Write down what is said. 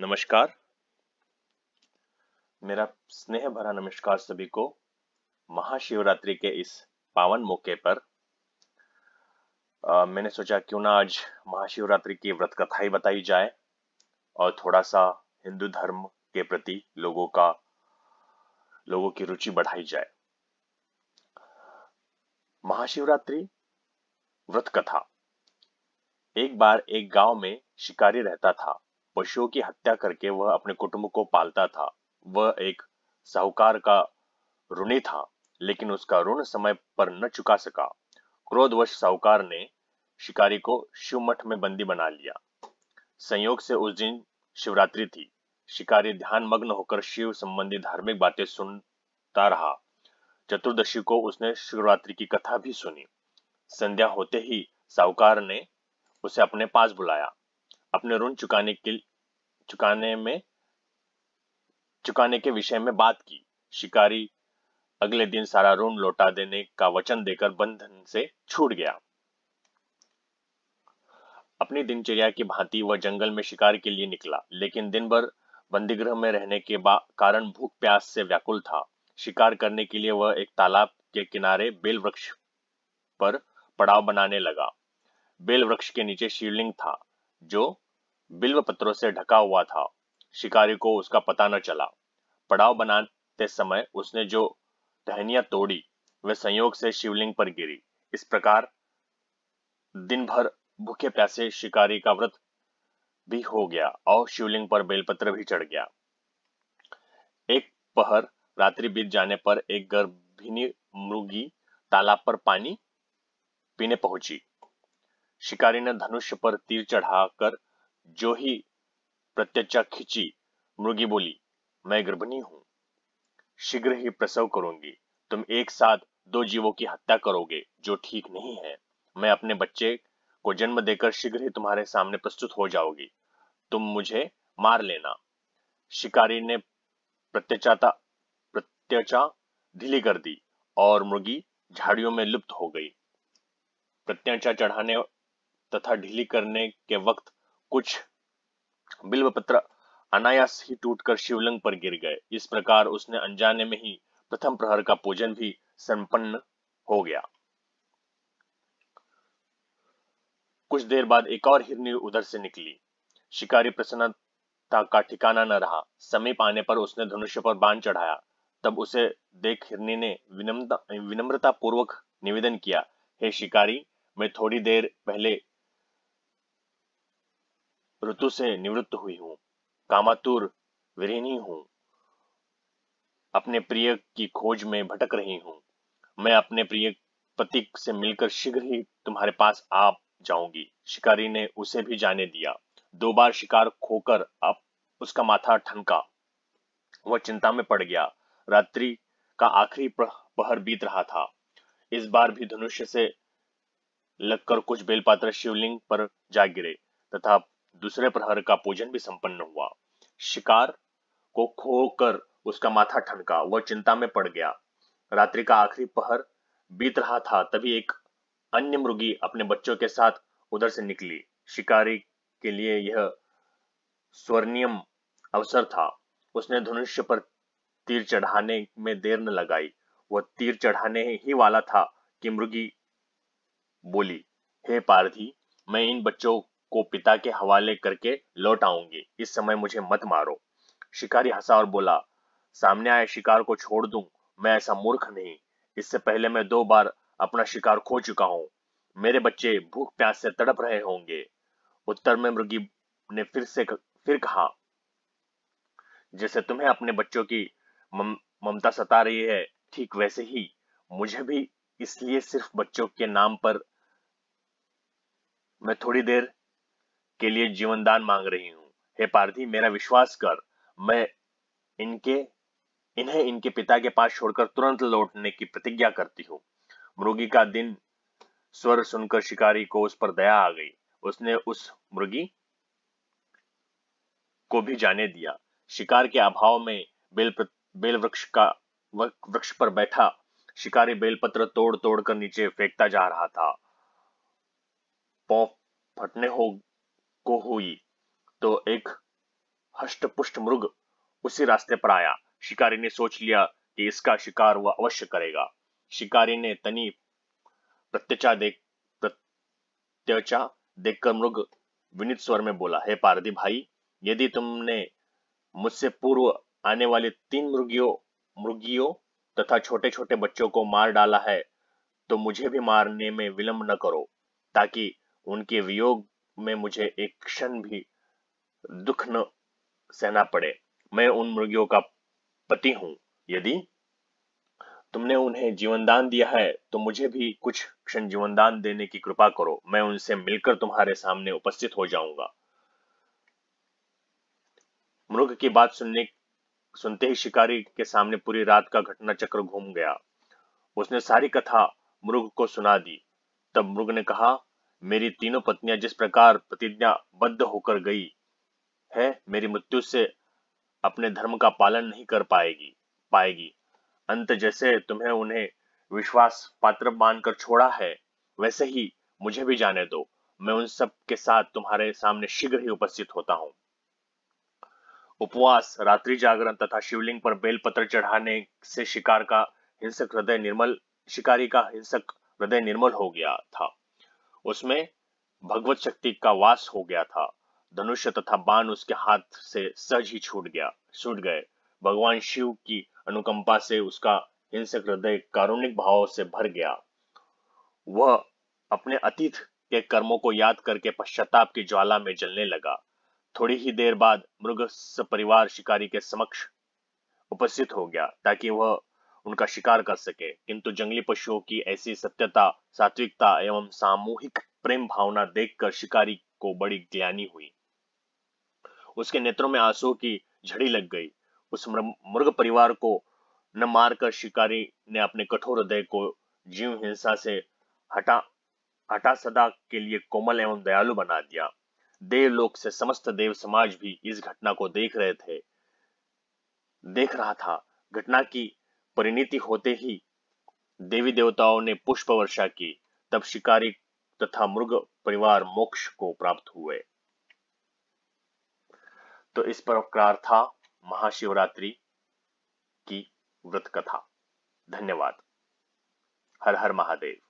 नमस्कार मेरा स्नेह भरा नमस्कार सभी को महाशिवरात्रि के इस पावन मौके पर आ, मैंने सोचा क्यों ना आज महाशिवरात्रि की व्रत कथा ही बताई जाए और थोड़ा सा हिंदू धर्म के प्रति लोगों का लोगों की रुचि बढ़ाई जाए महाशिवरात्रि व्रत कथा एक बार एक गांव में शिकारी रहता था पशुओं की हत्या करके वह अपने कुटुंब को पालता था वह एक साहूकार का ऋणी था लेकिन उसका ऋण समय पर न चुका सका क्रोधवश साहूकार ने शिकारी को शिवमठ में बंदी बना लिया संयोग से उस दिन शिवरात्रि थी शिकारी ध्यान मग्न होकर शिव संबंधी धार्मिक बातें सुनता रहा चतुर्दशी को उसने शिवरात्रि की कथा भी सुनी संध्या होते ही साहूकार ने उसे अपने पास बुलाया अपने ऋण चुकाने के चुकाने में चुकाने के विषय में बात की शिकारी अगले दिन सारा ऋण लौटा देने का वचन देकर बंधन से छूट गया अपनी दिनचर्या की भांति वह जंगल में शिकार के लिए निकला लेकिन दिन भर बंदीगृह में रहने के कारण भूख प्यास से व्याकुल था शिकार करने के लिए वह एक तालाब के किनारे बेल वृक्ष पर पड़ाव बनाने लगा बेल वृक्ष के नीचे शिवलिंग था जो बिल्व पत्रों से ढका हुआ था शिकारी को उसका पता न चला पड़ाव बनाते समय उसने जो टहनिया तोड़ी वह संयोग से शिवलिंग पर गिरी इस प्रकार दिन भर भूखे प्यासे शिकारी का व्रत भी हो गया और शिवलिंग पर बेलपत्र भी चढ़ गया एक पहर रात्रि बीत जाने पर एक गर्भिणी मृगी तालाब पर पानी पीने पहुंची शिकारी ने धनुष पर तीर चढ़ाकर जो ही प्रत्यक्षा खिंची मुर्गी बोली मैं गर्भिणी हूं शीघ्र ही प्रसव करूंगी तुम एक साथ दो जीवों की हत्या करोगे जो ठीक नहीं है मैं अपने बच्चे को जन्म देकर शीघ्र ही तुम्हारे सामने प्रस्तुत हो जाओगी तुम मुझे मार लेना शिकारी ने प्रत्यचाता प्रत्यचा ढीली कर दी और मुर्गी झाड़ियों में लुप्त हो गई प्रत्याचा चढ़ाने तथा ढीली करने के वक्त कुछ बिल्व पत्र अनायास ही टूटकर शिवलिंग पर गिर गए इस प्रकार उसने अनजाने में ही प्रथम प्रहर का पूजन भी संपन्न हो गया कुछ देर बाद एक और हिरनी उधर से निकली शिकारी प्रसन्नता का ठिकाना न रहा समीप आने पर उसने धनुष पर बाण चढ़ाया तब उसे देख हिरनी ने विनम्रता विनम्रता पूर्वक निवेदन किया हे शिकारी मैं थोड़ी देर पहले ऋतु से निवृत्त हुई हूं कामातुर विरहिणी हूं अपने प्रिय की खोज में भटक रही हूं मैं अपने प्रिय पति से मिलकर शीघ्र ही तुम्हारे पास आ जाऊंगी शिकारी ने उसे भी जाने दिया दो बार शिकार खोकर अब उसका माथा ठनका वह चिंता में पड़ गया रात्रि का आखिरी पहर बीत रहा था इस बार भी धनुष से लगकर कुछ बेलपात्र शिवलिंग पर जा गिरे तथा दूसरे प्रहर का पूजन भी संपन्न हुआ शिकार को खोकर उसका माथा ठनका वह चिंता में पड़ गया रात्रि का आखिरी पहर बीत रहा था तभी एक अन्य मुर्गी अपने बच्चों के साथ उधर से निकली शिकारी के लिए यह स्वर्णियम अवसर था उसने धनुष पर तीर चढ़ाने में देर न लगाई वह तीर चढ़ाने ही वाला था कि मुर्गी बोली हे पारधी मैं इन बच्चों को पिता के हवाले करके लौट आऊंगी इस समय मुझे मत मारो शिकारी हंसा और बोला सामने आए शिकार को छोड़ दूं मैं ऐसा मूर्ख नहीं इससे पहले मैं दो बार अपना शिकार खो चुका हूं मेरे बच्चे भूख प्यास से तड़प रहे होंगे उत्तर में मुर्गी ने फिर से फिर कहा जैसे तुम्हें अपने बच्चों की ममता सता रही है ठीक वैसे ही मुझे भी इसलिए सिर्फ बच्चों के नाम पर मैं थोड़ी देर के लिए जीवनदान मांग रही हूँ हे पार्थी मेरा विश्वास कर मैं इनके इन्हें इनके पिता के पास छोड़कर तुरंत लौटने की प्रतिज्ञा करती हूँ मुर्गी का दिन स्वर सुनकर शिकारी को उस पर दया आ गई उसने उस मुर्गी को भी जाने दिया शिकार के अभाव में बेल बेल वृक्ष का वृक्ष पर बैठा शिकारी बेलपत्र तोड़ तोड़ कर नीचे फेंकता जा रहा था पौ फटने हो को हुई तो एक हष्टपुष्ट मृग उसी रास्ते पर आया शिकारी ने सोच लिया कि इसका शिकार वह अवश्य करेगा शिकारी ने तनी प्रत्यचा देख प्रत्यचा देखकर मृग विनित स्वर में बोला हे पारदी भाई यदि तुमने मुझसे पूर्व आने वाले तीन मुर्गियों मुर्गियों तथा छोटे छोटे बच्चों को मार डाला है तो मुझे भी मारने में विलंब न करो ताकि उनके वियोग में मुझे एक क्षण भी दुख न सहना पड़े मैं उन मुर्गियों का पति हूं यदि तुमने उन्हें जीवनदान दिया है तो मुझे भी कुछ क्षण जीवनदान देने की कृपा करो मैं उनसे मिलकर तुम्हारे सामने उपस्थित हो जाऊंगा मृग की बात सुनने सुनते ही शिकारी के सामने पूरी रात का घटना चक्र घूम गया उसने सारी कथा मृग को सुना दी तब मृग ने कहा मेरी तीनों पत्नियां जिस प्रकार प्रतिज्ञा बद्ध होकर गई है मेरी मृत्यु से अपने धर्म का पालन नहीं कर पाएगी पाएगी अंत जैसे तुम्हें उन्हें विश्वास पात्र मानकर छोड़ा है वैसे ही मुझे भी जाने दो मैं उन सब के साथ तुम्हारे सामने शीघ्र ही उपस्थित होता हूं उपवास रात्रि जागरण तथा शिवलिंग पर बेलपत्र चढ़ाने से शिकार का हिंसक हृदय निर्मल शिकारी का हिंसक हृदय निर्मल हो गया था उसमें भगवत शक्ति का वास हो गया था धनुष तथा बाण उसके हाथ से सहज ही छूट गया छूट गए भगवान शिव की अनुकंपा से उसका हिंसक हृदय कारुणिक भाव से भर गया वह अपने अतीत के कर्मों को याद करके पश्चाताप की ज्वाला में जलने लगा थोड़ी ही देर बाद मृग परिवार शिकारी के समक्ष उपस्थित हो गया ताकि वह उनका शिकार कर सके किंतु जंगली पशुओं की ऐसी सत्यता सात्विकता एवं सामूहिक प्रेम भावना देखकर शिकारी को बड़ी ज्ञानी हुई उसके नेत्रों में आंसू की झड़ी लग गई उस मृग परिवार को न मारकर शिकारी ने अपने कठोर हृदय को जीव हिंसा से हटा हटा सदा के लिए कोमल एवं दयालु बना दिया देवलोक से समस्त देव समाज भी इस घटना को देख रहे थे देख रहा था घटना की परिणति होते ही देवी देवताओं ने पुष्प वर्षा की तब शिकारी तथा मृग परिवार मोक्ष को प्राप्त हुए तो इस प्रकार था महाशिवरात्रि की व्रत कथा धन्यवाद हर हर महादेव